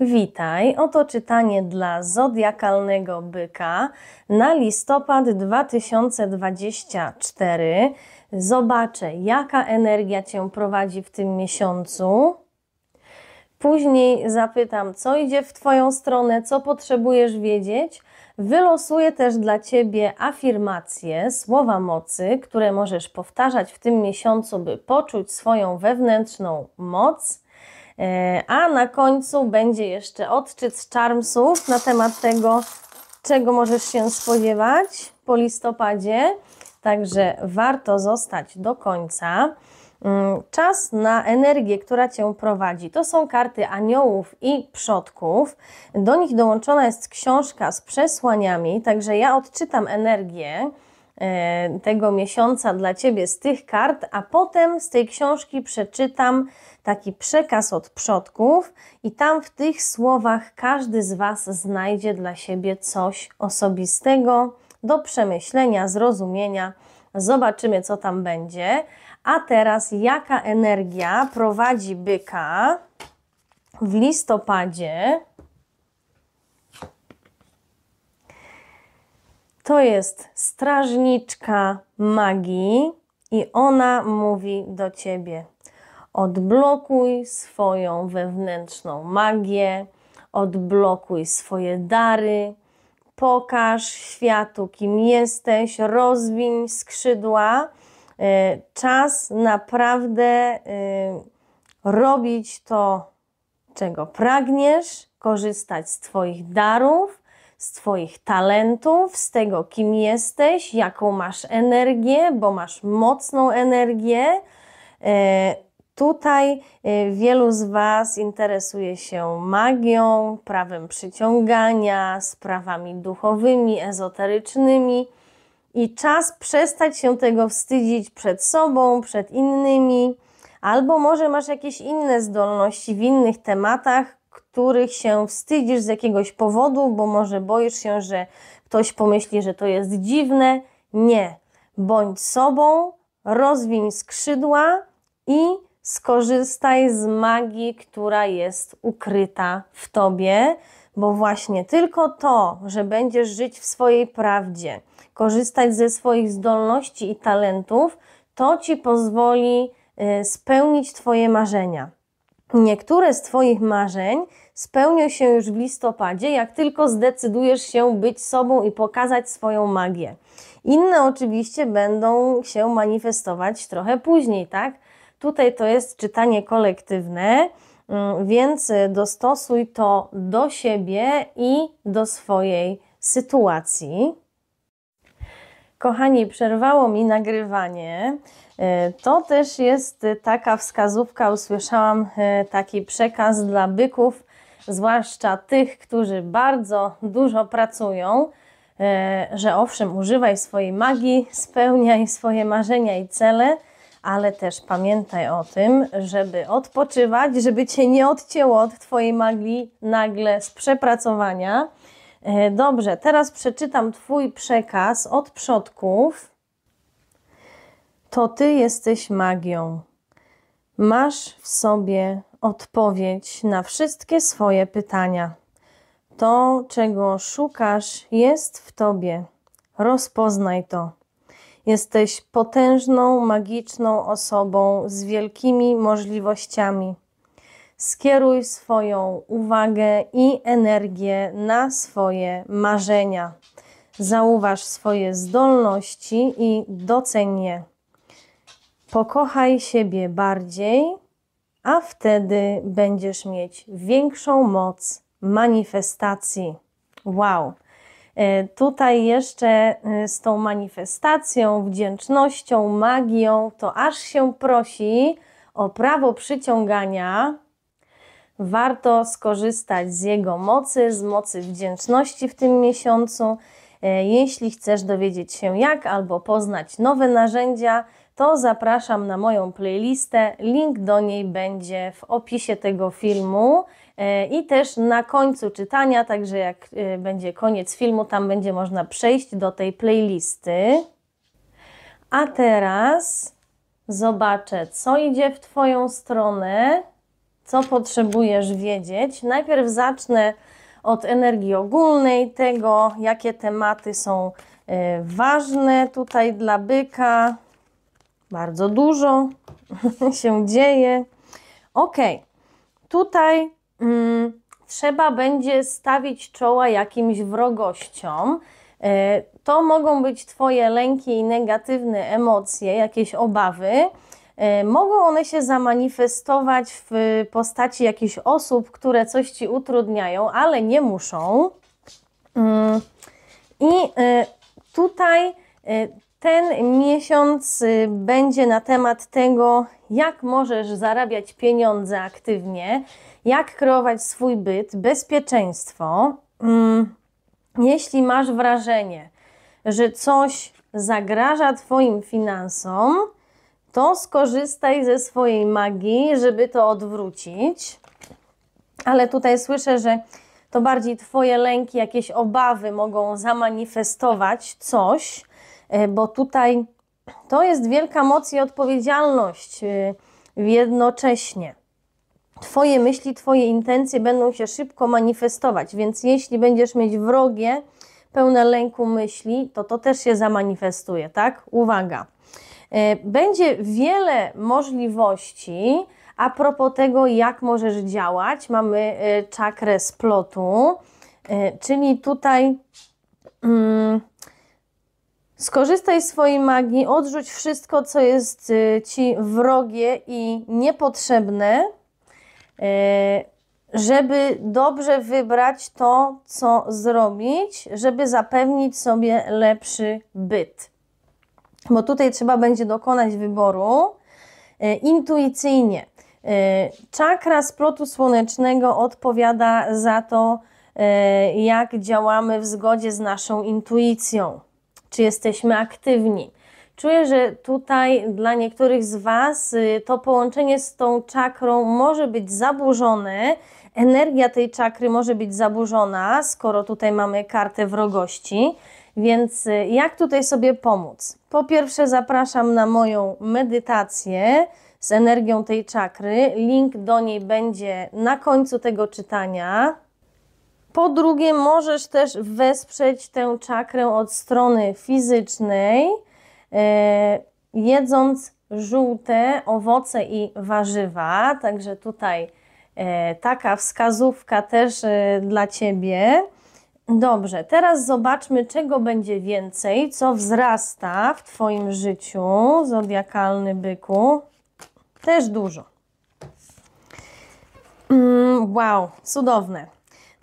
Witaj, oto czytanie dla zodiakalnego byka na listopad 2024. Zobaczę, jaka energia Cię prowadzi w tym miesiącu. Później zapytam, co idzie w Twoją stronę, co potrzebujesz wiedzieć. Wylosuję też dla Ciebie afirmacje, słowa mocy, które możesz powtarzać w tym miesiącu, by poczuć swoją wewnętrzną moc E, a na końcu będzie jeszcze odczyt z Charmsów na temat tego, czego możesz się spodziewać po listopadzie. Także warto zostać do końca. Mm, czas na energię, która cię prowadzi. To są karty aniołów i przodków. Do nich dołączona jest książka z przesłaniami, także ja odczytam energię E, tego miesiąca dla Ciebie z tych kart, a potem z tej książki przeczytam taki przekaz od przodków i tam w tych słowach każdy z Was znajdzie dla siebie coś osobistego do przemyślenia, zrozumienia. Zobaczymy, co tam będzie. A teraz, jaka energia prowadzi byka w listopadzie? To jest strażniczka magii i ona mówi do ciebie: odblokuj swoją wewnętrzną magię, odblokuj swoje dary, pokaż światu, kim jesteś, rozwiń skrzydła. E, czas naprawdę e, robić to, czego pragniesz, korzystać z Twoich darów z Twoich talentów, z tego, kim jesteś, jaką masz energię, bo masz mocną energię. E, tutaj e, wielu z Was interesuje się magią, prawem przyciągania, sprawami duchowymi, ezoterycznymi i czas przestać się tego wstydzić przed sobą, przed innymi, albo może masz jakieś inne zdolności w innych tematach, których się wstydzisz z jakiegoś powodu, bo może boisz się, że ktoś pomyśli, że to jest dziwne. Nie. Bądź sobą, rozwiń skrzydła i skorzystaj z magii, która jest ukryta w tobie, bo właśnie tylko to, że będziesz żyć w swojej prawdzie, korzystać ze swoich zdolności i talentów, to ci pozwoli y, spełnić Twoje marzenia. Niektóre z Twoich marzeń spełnią się już w listopadzie, jak tylko zdecydujesz się być sobą i pokazać swoją magię. Inne oczywiście będą się manifestować trochę później, tak? Tutaj to jest czytanie kolektywne, mm, więc dostosuj to do siebie i do swojej sytuacji. Kochani, przerwało mi nagrywanie. E, to też jest taka wskazówka. Usłyszałam e, taki przekaz dla byków, zwłaszcza tych, którzy bardzo dużo pracują, e, że owszem, używaj swojej magii, spełniaj swoje marzenia i cele, ale też pamiętaj o tym, żeby odpoczywać, żeby cię nie odcięło od twojej magii nagle z przepracowania E, dobrze, teraz przeczytam Twój przekaz od przodków. To Ty jesteś magią. Masz w sobie odpowiedź na wszystkie swoje pytania. To, czego szukasz, jest w Tobie. Rozpoznaj to. Jesteś potężną, magiczną osobą z wielkimi możliwościami skieruj swoją uwagę i energię na swoje marzenia. Zauważ swoje zdolności i doceni je. Pokochaj siebie bardziej, a wtedy będziesz mieć większą moc manifestacji. Wow! E, tutaj jeszcze e, z tą manifestacją, wdzięcznością, magią, to aż się prosi o prawo przyciągania, warto skorzystać z jego mocy, z mocy wdzięczności w tym miesiącu. E, jeśli chcesz dowiedzieć się jak albo poznać nowe narzędzia, to zapraszam na moją playlistę. Link do niej będzie w opisie tego filmu e, i też na końcu czytania, także jak e, będzie koniec filmu, tam będzie można przejść do tej playlisty. A teraz zobaczę, co idzie w Twoją stronę co potrzebujesz wiedzieć. Najpierw zacznę od energii ogólnej, tego jakie tematy są e, ważne tutaj dla byka. Bardzo dużo się dzieje. Ok, tutaj mm, trzeba będzie stawić czoła jakimś wrogościom. E, to mogą być Twoje lęki i negatywne emocje, jakieś obawy E, mogą one się zamanifestować w postaci jakichś osób, które coś ci utrudniają, ale nie muszą. Mm. I e, tutaj e, ten miesiąc y, będzie na temat tego, jak możesz zarabiać pieniądze aktywnie, jak kreować swój byt, bezpieczeństwo. Mm. Jeśli masz wrażenie, że coś zagraża Twoim finansom, to skorzystaj ze swojej magii, żeby to odwrócić. Ale tutaj słyszę, że to bardziej Twoje lęki, jakieś obawy mogą zamanifestować coś, e, bo tutaj to jest wielka moc i odpowiedzialność e, jednocześnie. Twoje myśli, Twoje intencje będą się szybko manifestować, więc jeśli będziesz mieć wrogie, pełne lęku myśli, to to też się zamanifestuje, tak? Uwaga. E, będzie wiele możliwości a propos tego, jak możesz działać. Mamy e, czakrę splotu, e, czyli tutaj mm, skorzystaj z swojej magii, odrzuć wszystko, co jest Ci wrogie i niepotrzebne, żeby dobrze wybrać to, co zrobić, żeby zapewnić sobie lepszy byt bo tutaj trzeba będzie dokonać wyboru e, intuicyjnie. E, czakra splotu słonecznego odpowiada za to, e, jak działamy w zgodzie z naszą intuicją, czy jesteśmy aktywni. Czuję, że tutaj dla niektórych z Was y, to połączenie z tą czakrą może być zaburzone, energia tej czakry może być zaburzona, skoro tutaj mamy kartę wrogości. Więc y, jak tutaj sobie pomóc? Po pierwsze, zapraszam na moją medytację z energią tej czakry. Link do niej będzie na końcu tego czytania. Po drugie, możesz też wesprzeć tę czakrę od strony fizycznej, e, jedząc żółte owoce i warzywa. Także tutaj e, taka wskazówka też e, dla ciebie. Dobrze, teraz zobaczmy, czego będzie więcej, co wzrasta w Twoim życiu, zodiakalny byku. Też dużo. Mm, wow, cudowne.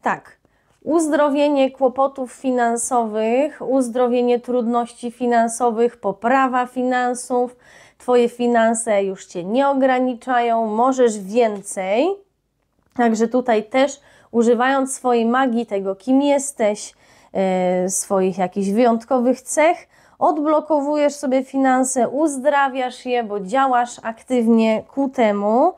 Tak, uzdrowienie kłopotów finansowych, uzdrowienie trudności finansowych, poprawa finansów, Twoje finanse już Cię nie ograniczają, możesz więcej. Także tutaj też używając swojej magii, tego kim jesteś, e, swoich jakichś wyjątkowych cech, odblokowujesz sobie finanse, uzdrawiasz je, bo działasz aktywnie ku temu.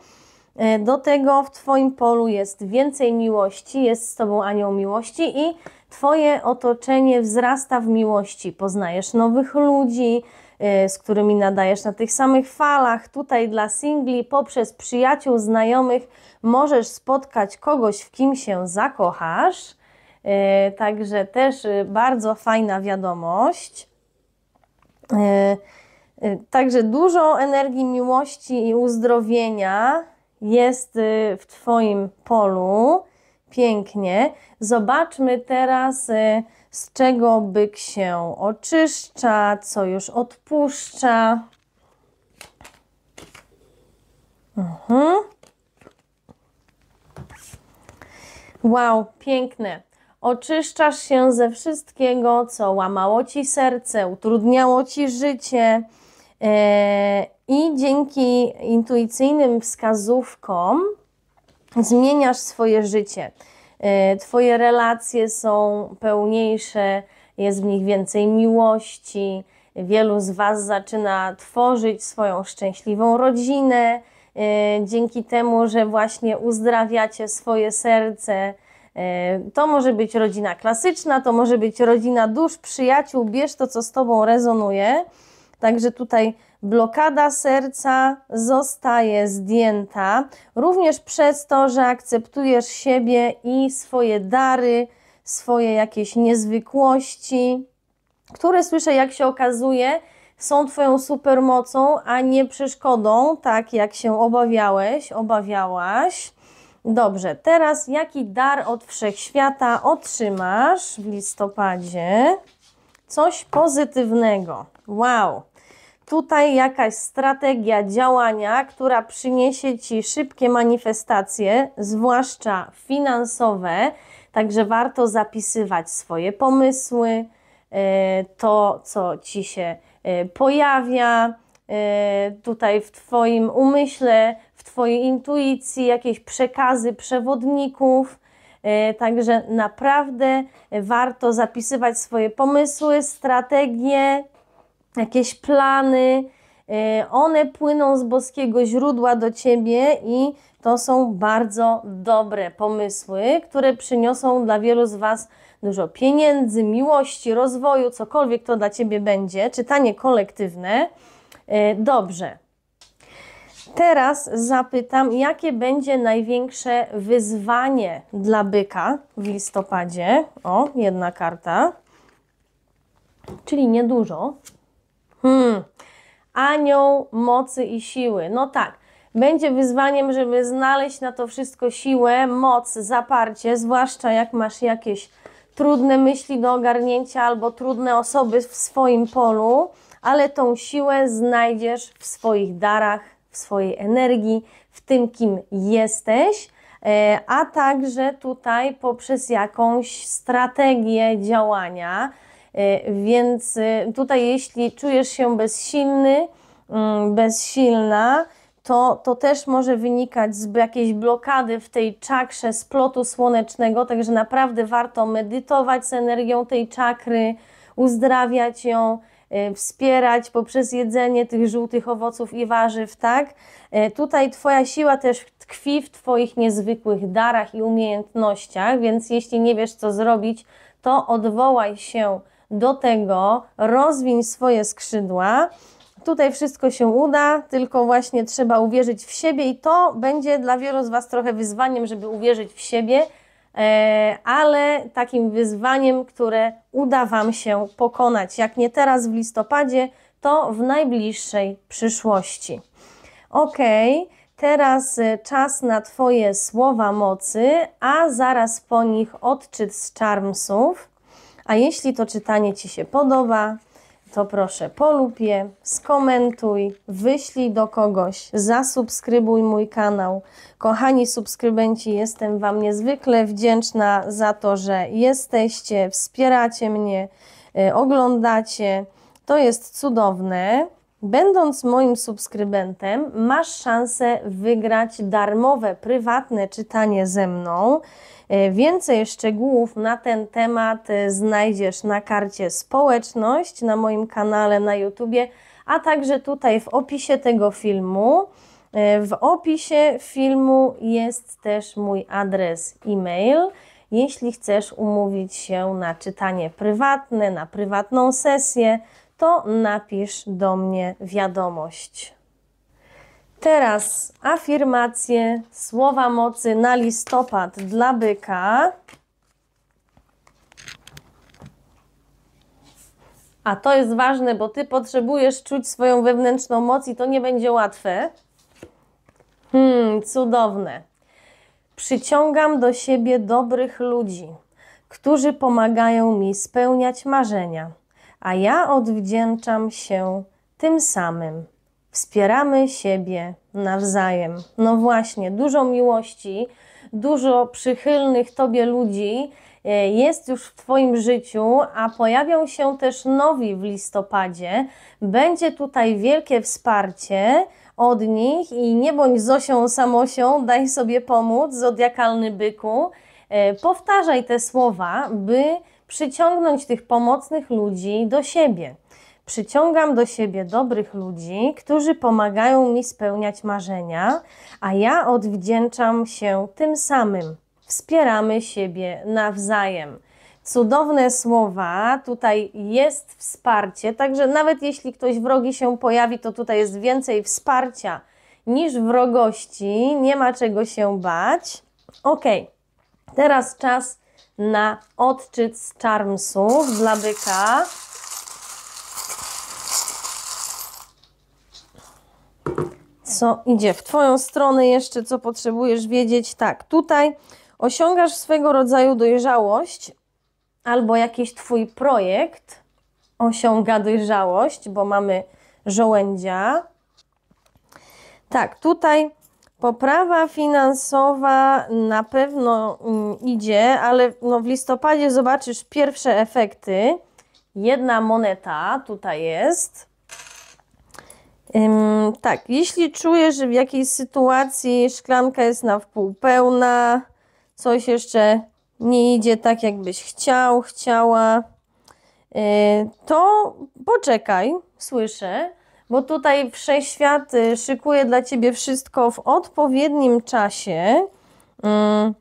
E, do tego w Twoim polu jest więcej miłości, jest z Tobą anioł miłości i Twoje otoczenie wzrasta w miłości. Poznajesz nowych ludzi, Y, z którymi nadajesz na tych samych falach. Tutaj dla singli, poprzez przyjaciół, znajomych, możesz spotkać kogoś, w kim się zakochasz. Y, także też y, bardzo fajna wiadomość. Także dużo energii miłości i uzdrowienia jest w Twoim polu. Pięknie. Zobaczmy teraz z czego byk się oczyszcza, co już odpuszcza. Mhm. Wow, piękne. Oczyszczasz się ze wszystkiego, co łamało ci serce, utrudniało ci życie. E, I dzięki intuicyjnym wskazówkom zmieniasz swoje życie. E, twoje relacje są pełniejsze, jest w nich więcej miłości. Wielu z Was zaczyna tworzyć swoją szczęśliwą rodzinę e, dzięki temu, że właśnie uzdrawiacie swoje serce. E, to może być rodzina klasyczna, to może być rodzina dusz, przyjaciół, bierz to, co z Tobą rezonuje. Także tutaj blokada serca zostaje zdjęta, również przez to, że akceptujesz siebie i swoje dary, swoje jakieś niezwykłości, które słyszę, jak się okazuje, są Twoją supermocą, a nie przeszkodą, tak jak się obawiałeś, obawiałaś. Dobrze, teraz jaki dar od wszechświata otrzymasz w listopadzie? Coś pozytywnego. Wow! tutaj jakaś strategia działania, która przyniesie Ci szybkie manifestacje, zwłaszcza finansowe, także warto zapisywać swoje pomysły, e, to co Ci się e, pojawia e, tutaj w Twoim umyśle, w Twojej intuicji, jakieś przekazy przewodników. Także naprawdę warto zapisywać swoje pomysły, strategie, jakieś plany, y, one płyną z boskiego źródła do ciebie i to są bardzo dobre pomysły, które przyniosą dla wielu z Was dużo pieniędzy, miłości, rozwoju, cokolwiek to dla ciebie będzie. Czytanie kolektywne. Y, dobrze. Teraz zapytam, jakie będzie największe wyzwanie dla byka w listopadzie? O, jedna karta, czyli niedużo. Hmm. Anioł mocy i siły. No tak, będzie wyzwaniem, żeby znaleźć na to wszystko siłę, moc, zaparcie, zwłaszcza jak masz jakieś trudne myśli do ogarnięcia albo trudne osoby w swoim polu, ale tą siłę znajdziesz w swoich darach, w swojej energii, w tym, kim jesteś, e, a także tutaj poprzez jakąś strategię działania Y, więc y, tutaj, jeśli czujesz się bezsilny, mm, bezsilna, to, to też może wynikać z jakiejś blokady w tej czakrze splotu słonecznego, także naprawdę warto medytować z energią tej czakry, uzdrawiać ją, y, wspierać poprzez jedzenie tych żółtych owoców i warzyw, tak? Tutaj Twoja siła też tkwi w Twoich niezwykłych darach i umiejętnościach, więc jeśli nie wiesz, co zrobić, to odwołaj się do tego rozwiń swoje skrzydła. Tutaj wszystko się uda, tylko właśnie trzeba uwierzyć w siebie i to będzie dla wielu z Was trochę wyzwaniem, żeby uwierzyć w siebie, e, ale takim wyzwaniem, które uda Wam się pokonać. Jak nie teraz w listopadzie, to w najbliższej przyszłości. Ok, teraz e, czas na Twoje słowa mocy, a zaraz po nich odczyt z czarmsów. A jeśli to czytanie Ci się podoba, to proszę polub je, skomentuj, wyślij do kogoś, zasubskrybuj mój kanał. Kochani subskrybenci, jestem Wam niezwykle wdzięczna za to, że jesteście, wspieracie mnie, y, oglądacie. To jest cudowne. Będąc moim subskrybentem, masz szansę wygrać darmowe, prywatne czytanie ze mną. E, więcej szczegółów na ten temat e, znajdziesz na karcie Społeczność na moim kanale na YouTubie, a także tutaj w opisie tego filmu. E, w opisie filmu jest też mój adres e-mail. Jeśli chcesz umówić się na czytanie prywatne, na prywatną sesję, to napisz do mnie wiadomość. Teraz afirmacje, słowa mocy na listopad dla byka. A to jest ważne, bo ty potrzebujesz czuć swoją wewnętrzną moc i to nie będzie łatwe. Hmm, cudowne. Przyciągam do siebie dobrych ludzi, którzy pomagają mi spełniać marzenia a ja odwdzięczam się tym samym. Wspieramy siebie nawzajem. No właśnie, dużo miłości, dużo przychylnych Tobie ludzi e, jest już w Twoim życiu, a pojawią się też nowi w listopadzie. Będzie tutaj wielkie wsparcie od nich i nie bądź Zosią Samosią, daj sobie pomóc, zodiakalny byku. E, powtarzaj te słowa, by przyciągnąć tych pomocnych ludzi do siebie. Przyciągam do siebie dobrych ludzi, którzy pomagają mi spełniać marzenia, a ja odwdzięczam się tym samym. Wspieramy siebie nawzajem cudowne słowa, tutaj jest wsparcie, także nawet jeśli ktoś wrogi się pojawi, to tutaj jest więcej wsparcia niż wrogości, nie ma czego się bać. Ok, teraz czas na odczyt z charmsów dla byka. Co idzie w Twoją stronę jeszcze, co potrzebujesz wiedzieć? Tak, tutaj osiągasz swego rodzaju dojrzałość albo jakiś Twój projekt osiąga dojrzałość, bo mamy żołędzia. Tak, tutaj Poprawa finansowa na pewno mm, idzie, ale no w listopadzie zobaczysz pierwsze efekty. Jedna moneta tutaj jest. Ym, tak, jeśli czujesz, że w jakiejś sytuacji szklanka jest na wpół pełna, coś jeszcze nie idzie tak, jakbyś chciał, chciała, yy, to poczekaj, słyszę bo tutaj wszechświat y, szykuje dla ciebie wszystko w odpowiednim czasie. Mm,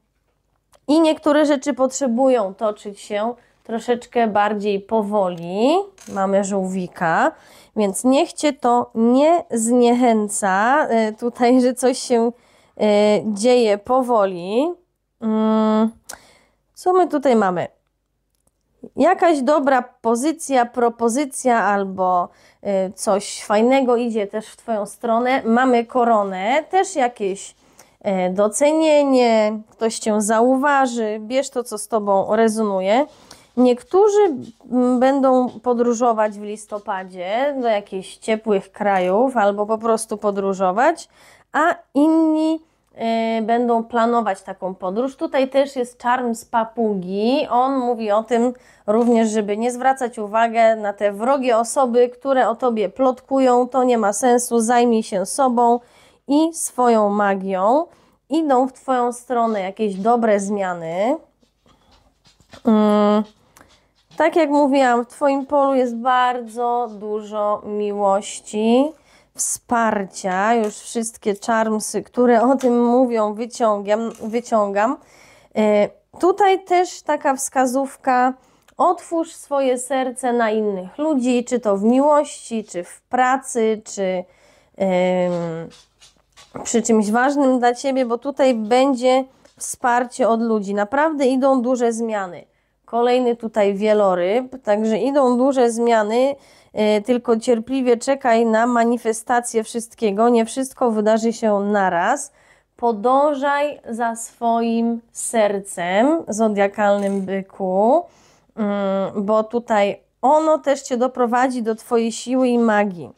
I niektóre rzeczy potrzebują toczyć się troszeczkę bardziej powoli. Mamy żółwika, więc niech cię to nie zniechęca y, tutaj, że coś się y, dzieje powoli. Mm, co my tutaj mamy? Jakaś dobra pozycja, propozycja albo Y, coś fajnego idzie też w Twoją stronę. Mamy koronę, też jakieś y, docenienie, ktoś Cię zauważy, bierz to, co z Tobą rezonuje. Niektórzy będą podróżować w listopadzie do jakichś ciepłych krajów albo po prostu podróżować, a inni Y, będą planować taką podróż. Tutaj też jest czarm z papugi. On mówi o tym również, żeby nie zwracać uwagi na te wrogie osoby, które o tobie plotkują. To nie ma sensu. Zajmij się sobą i swoją magią. Idą w twoją stronę jakieś dobre zmiany. Mm. Tak jak mówiłam, w twoim polu jest bardzo dużo miłości wsparcia. Już wszystkie czarmsy, które o tym mówią, wyciągam. wyciągam. Y, tutaj też taka wskazówka: otwórz swoje serce na innych ludzi, czy to w miłości, czy w pracy, czy przy czymś ważnym dla ciebie, bo tutaj będzie wsparcie od ludzi. Naprawdę idą duże zmiany. Kolejny tutaj wieloryb, także idą duże zmiany. Y, tylko cierpliwie czekaj na manifestację wszystkiego. Nie wszystko wydarzy się naraz. Podążaj za swoim sercem, zodiakalnym byku, mm, bo tutaj ono też cię doprowadzi do twojej siły i magii.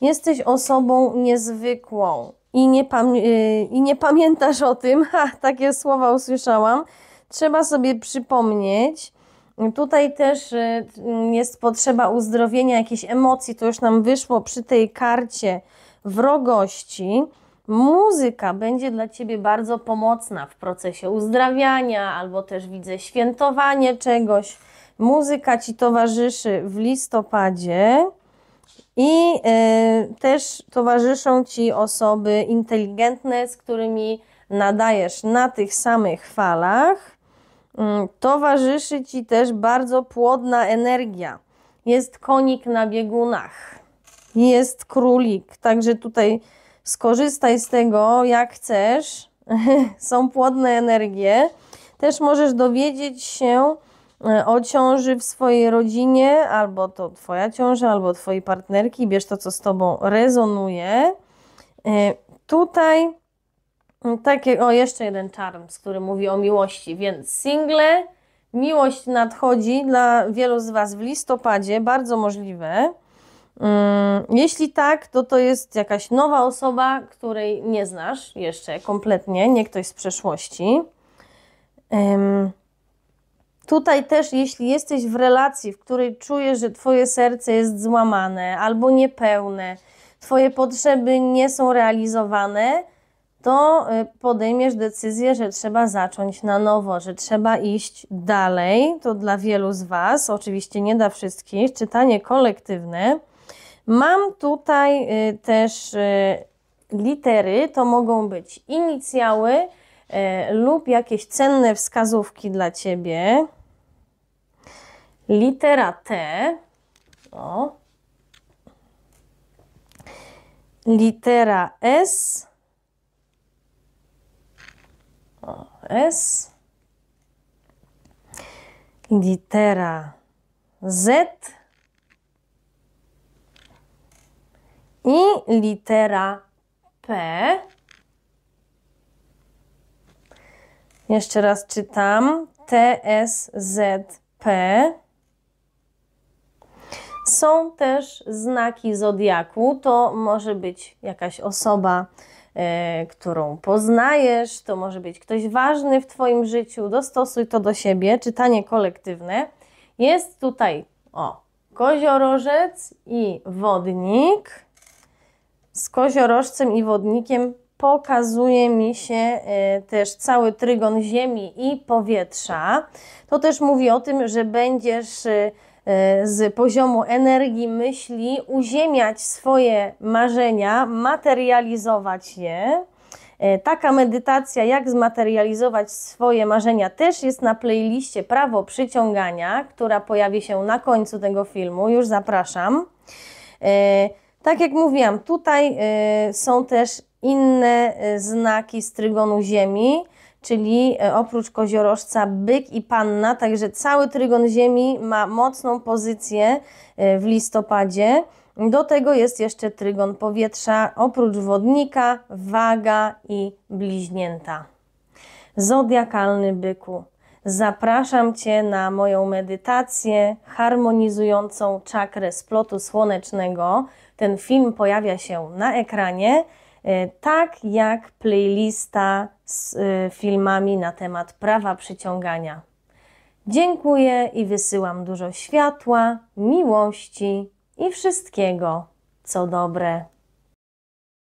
Jesteś osobą niezwykłą i nie, y, i nie pamiętasz o tym, ha, takie słowa usłyszałam. Trzeba sobie przypomnieć, Tutaj też y, mm, jest potrzeba uzdrowienia jakiejś emocji, to już nam wyszło przy tej karcie wrogości. Muzyka będzie dla Ciebie bardzo pomocna w procesie uzdrawiania, albo też widzę świętowanie czegoś. Muzyka Ci towarzyszy w listopadzie i y, też towarzyszą Ci osoby inteligentne, z którymi nadajesz na tych samych falach. Mm, towarzyszy Ci też bardzo płodna energia. Jest konik na biegunach, jest królik, także tutaj skorzystaj z tego jak chcesz. Są płodne energie. Też możesz dowiedzieć się e, o ciąży w swojej rodzinie, albo to Twoja ciąża, albo Twojej partnerki. Bierz to, co z Tobą rezonuje. E, tutaj takie o, jeszcze jeden charm, który mówi o miłości, więc single, miłość nadchodzi dla wielu z Was w listopadzie, bardzo możliwe. Mm, jeśli tak, to to jest jakaś nowa osoba, której nie znasz jeszcze kompletnie, nie ktoś z przeszłości. Tutaj też, jeśli jesteś w relacji, w której czujesz, że Twoje serce jest złamane albo niepełne, Twoje potrzeby nie są realizowane, to y, podejmiesz decyzję, że trzeba zacząć na nowo, że trzeba iść dalej. To dla wielu z Was, oczywiście nie dla wszystkich, czytanie kolektywne. Mam tutaj y, też y, litery, to mogą być inicjały lub jakieś cenne wskazówki dla Ciebie. Litera T. O. Litera S S. Litera Z. I litera P. Jeszcze raz czytam. T, S, Z, P. Są też znaki zodiaku. To może być jakaś osoba E, którą poznajesz, to może być ktoś ważny w Twoim życiu, dostosuj to do siebie. Czytanie kolektywne jest tutaj, o, koziorożec i wodnik. Z koziorożcem i wodnikiem pokazuje mi się e, też cały trygon ziemi i powietrza. To też mówi o tym, że będziesz e, E, z poziomu energii, myśli, uziemiać swoje marzenia, materializować je. E, taka medytacja, jak zmaterializować swoje marzenia, też jest na playliście Prawo Przyciągania, która pojawi się na końcu tego filmu. Już zapraszam. E, tak jak mówiłam, tutaj są też inne znaki z trygonu Ziemi czyli e, oprócz koziorożca byk i panna, także cały trygon Ziemi ma mocną pozycję e, w listopadzie. Do tego jest jeszcze trygon powietrza, oprócz wodnika, waga i bliźnięta. Zodiakalny byku. Zapraszam Cię na moją medytację harmonizującą czakrę splotu słonecznego. Ten film pojawia się na ekranie. E, tak jak playlista z e, filmami na temat prawa przyciągania. Dziękuję i wysyłam dużo światła, miłości i wszystkiego, co dobre.